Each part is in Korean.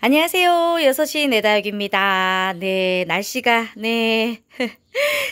안녕하세요. 6시 내다육입니다. 네, 날씨가, 네,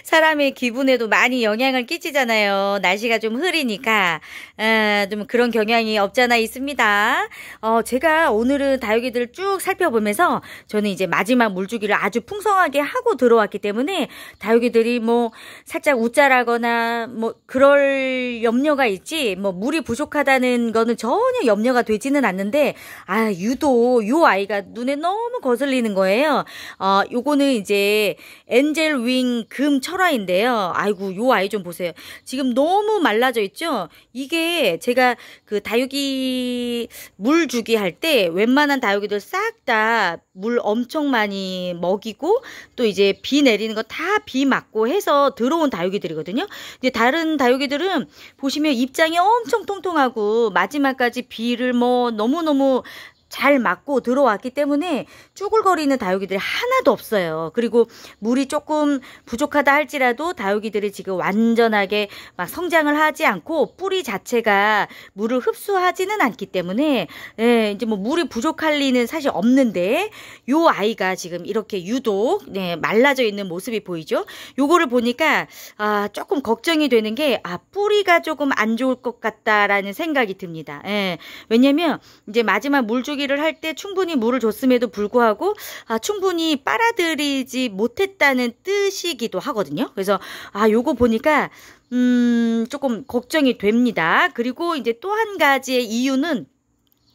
사람의 기분에도 많이 영향을 끼치잖아요. 날씨가 좀 흐리니까 에, 어, 좀 그런 경향이 없잖아 있습니다. 어, 제가 오늘은 다육이들을 쭉 살펴보면서 저는 이제 마지막 물주기를 아주 풍성하게 하고 들어왔기 때문에 다육이들이 뭐 살짝 웃자라거나 뭐 그럴 염려가 있지 뭐 물이 부족하다는 거는 전혀 염려가 되지는 않는데 아 유도 요 아이가 눈에 너무 거슬리는 거예요. 어, 요거는 이제 엔젤 위 주인금 철화인데요. 아이고 요 아이 좀 보세요. 지금 너무 말라져 있죠. 이게 제가 그 다육이 물 주기 할 때 웬만한 다육이들 싹 다 물 엄청 많이 먹이고 또 이제 비 내리는 거 다 비 맞고 해서 들어온 다육이들이거든요. 근데 다른 다육이들은 보시면 입장이 엄청 통통하고 마지막까지 비를 뭐 너무너무 잘 맞고 들어왔기 때문에 쭈글거리는 다육이들이 하나도 없어요. 그리고 물이 조금 부족하다 할지라도 다육이들이 지금 완전하게 막 성장을 하지 않고 뿌리 자체가 물을 흡수하지는 않기 때문에 예, 이제 뭐 물이 부족할 리는 사실 없는데 요 아이가 지금 이렇게 유독 네, 말라져 있는 모습이 보이죠. 요거를 보니까 아, 조금 걱정이 되는 게 아, 뿌리가 조금 안 좋을 것 같다라는 생각이 듭니다. 예. 왜냐면 이제 마지막 물중 다루기를 할 때 충분히 물을 줬음에도 불구하고 아, 충분히 빨아들이지 못했다는 뜻이기도 하거든요. 그래서 아 요거 보니까 음 조금 걱정이 됩니다. 그리고 이제 또 한 가지의 이유는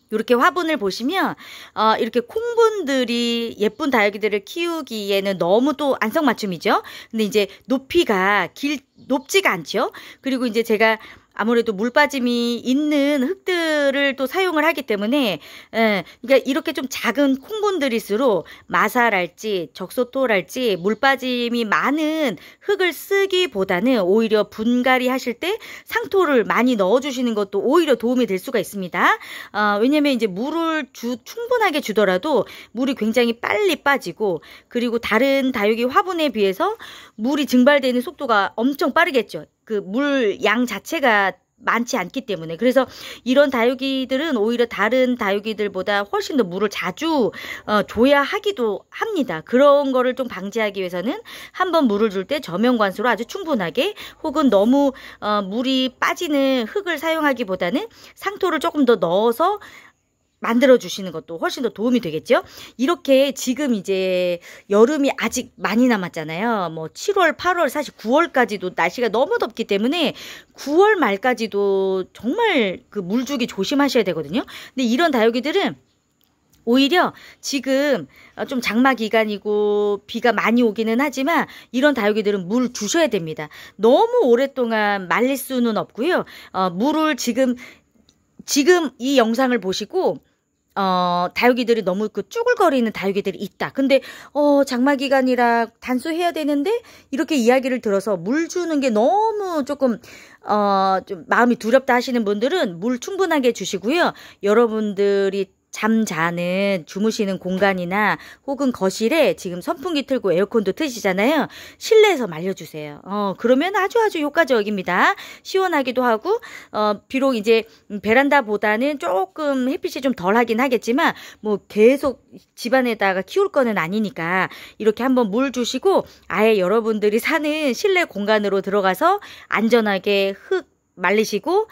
이렇게 화분을 보시면 어, 이렇게 콩분들이 예쁜 다육이들을 키우기에는 너무 또 안성맞춤이죠. 근데 이제 높이가 길 높지가 않죠. 그리고 이제 제가 아무래도 물 빠짐이 있는 흙들을 또 사용을 하기 때문에 에, 예, 그러니까 이렇게 좀 작은 콩분들일수록 마사랄지 적소토랄지 물 빠짐이 많은 흙을 쓰기보다는 오히려 분갈이 하실 때 상토를 많이 넣어주시는 것도 오히려 도움이 될 수가 있습니다. 어, 왜냐하면 이제 물을 주, 충분하게 주더라도 물이 굉장히 빨리 빠지고 그리고 다른 다육이 화분에 비해서 물이 증발되는 속도가 엄청 빠르겠죠. 그물양 자체가 많지 않기 때문에 그래서 이런 다육이들은 오히려 다른 다육이들보다 훨씬 더 물을 자주 어, 줘야 하기도 합니다. 그런 거를 좀 방지하기 위해서는 한번 물을 줄 때 저면관수로 아주 충분하게 혹은 너무 어, 물이 빠지는 흙을 사용하기보다는 상토를 조금 더 넣어서 만들어 주시는 것도 훨씬 더 도움이 되겠죠. 이렇게 지금 이제 여름이 아직 많이 남았잖아요. 뭐 7월, 8월, 사실 9월까지도 날씨가 너무 덥기 때문에 9월 말까지도 정말 그 물주기 조심하셔야 되거든요. 근데 이런 다육이들은 오히려 지금 좀 장마 기간이고 비가 많이 오기는 하지만 이런 다육이들은 물 주셔야 됩니다. 너무 오랫동안 말릴 수는 없고요. 어, 물을 지금 지금 이 영상을 보시고 어, 다육이들이 너무 그 쭈글거리는 다육이들이 있다. 근데, 어, 장마기간이라 단수해야 되는데, 이렇게 이야기를 들어서 물 주는 게 너무 조금, 어, 좀 마음이 두렵다 하시는 분들은 물 충분하게 주시고요. 여러분들이 잠자는 주무시는 공간이나 혹은 거실에 지금 선풍기 틀고 에어컨도 트시잖아요. 실내에서 말려주세요. 어, 그러면 아주 아주 효과적입니다. 시원하기도 하고, 어, 비록 이제 베란다보다는 조금 햇빛이 좀 덜하긴 하겠지만, 뭐 계속 집안에다가 키울 거는 아니니까 이렇게 한번 물 주시고 아예 여러분들이 사는 실내 공간으로 들어가서 안전하게 흙 말리시고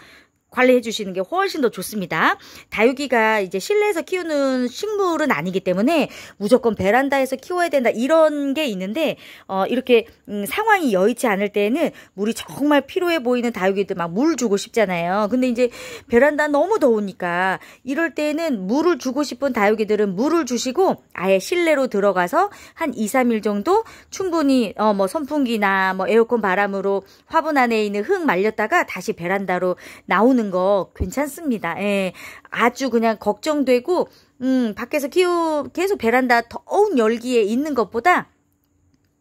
관리해 주시는 게 훨씬 더 좋습니다. 다육이가 이제 실내에서 키우는 식물은 아니기 때문에 무조건 베란다에서 키워야 된다 이런 게 있는데 어 이렇게 음 상황이 여의치 않을 때에는 물이 정말 필요해 보이는 다육이들 막 물 주고 싶잖아요. 근데 이제 베란다 너무 더우니까 이럴 때에는 물을 주고 싶은 다육이들은 물을 주시고 아예 실내로 들어가서 한 2, 3일 정도 충분히 어뭐 선풍기나 뭐 에어컨 바람으로 화분 안에 있는 흙 말렸다가 다시 베란다로 나오는 키우는 거 괜찮습니다. 예. 아주 그냥 걱정되고 음, 밖에서 키우 계속 베란다 더운 열기에 있는 것보다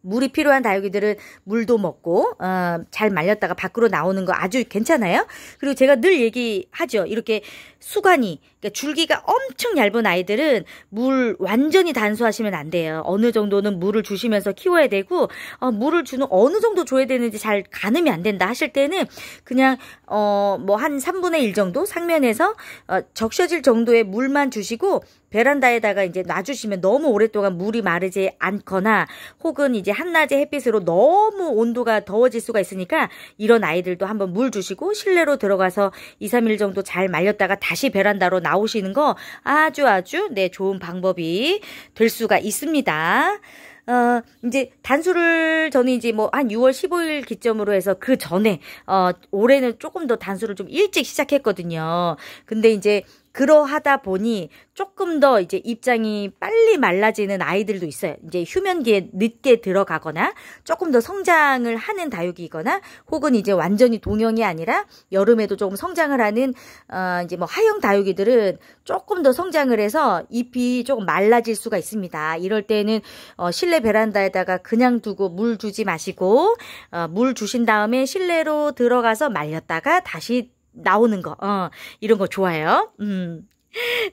물이 필요한 다육이들은 물도 먹고 어, 잘 말렸다가 밖으로 나오는 거 아주 괜찮아요. 그리고 제가 늘 얘기하죠. 이렇게 수관이 그러니까 줄기가 엄청 얇은 아이들은 물 완전히 단수하시면 안 돼요. 어느 정도는 물을 주시면서 키워야 되고 어, 물을 주는 어느 정도 줘야 되는지 잘 가늠이 안 된다 하실 때는 그냥 어, 뭐한 3분의 1 정도 상면에서 어, 적셔질 정도의 물만 주시고 베란다에다가 이제 놔주시면 너무 오랫동안 물이 마르지 않거나 혹은 이제 한낮의 햇빛으로 너무 온도가 더워질 수가 있으니까 이런 아이들도 한번 물 주시고 실내로 들어가서 2, 3일 정도 잘 말렸다가 다시 베란다로 나오시는 거 아주 아주 네 좋은 방법이 될 수가 있습니다. 어, 이제 단수를 저는 이제 뭐 한 6월 15일 기점으로 해서 그 전에 어 올해는 조금 더 단수를 좀 일찍 시작했거든요. 근데 이제 그러하다 보니 조금 더 이제 입장이 빨리 말라지는 아이들도 있어요. 이제 휴면기에 늦게 들어가거나 조금 더 성장을 하는 다육이거나 혹은 이제 완전히 동형이 아니라 여름에도 조금 성장을 하는 어 이제 뭐 하형 다육이들은 조금 더 성장을 해서 잎이 조금 말라질 수가 있습니다. 이럴 때는 어 실내 베란다에다가 그냥 두고 물 주지 마시고 어물 주신 다음에 실내로 들어가서 말렸다가 다시 나오는 거, 어, 이런 거좋아요 음.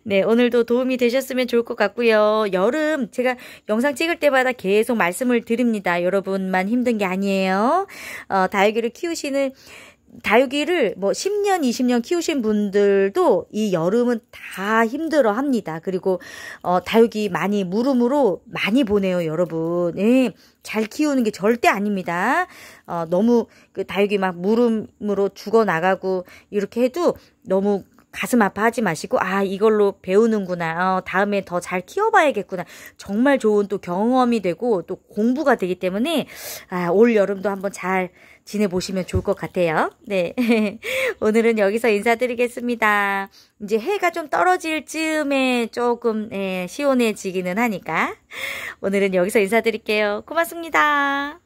네, 오늘도 도움이 되셨으면 좋을 것 같고요. 여름 제가 영상 찍을 때마다 계속 말씀을 드립니다. 여러분만 힘든 게 아니에요. 어, 달기를 키우시는 다육이를 뭐 10년, 20년 키우신 분들도 이 여름은 다 힘들어 합니다. 그리고 어 다육이 많이 물음으로 많이 보내요, 여러분. 예. 잘 키우는 게 절대 아닙니다. 어 너무 그 다육이 막물음으로 죽어 나가고 이렇게 해도 너무 가슴 아파하지 마시고 아 이걸로 배우는구나 어, 다음에 더 잘 키워봐야겠구나 정말 좋은 또 경험이 되고 또 공부가 되기 때문에 아, 올 여름도 한번 잘 지내보시면 좋을 것 같아요. 네. 오늘은 여기서 인사드리겠습니다. 이제 해가 좀 떨어질 즈음에 조금 예, 시원해지기는 하니까. 오늘은 여기서 인사드릴게요. 고맙습니다.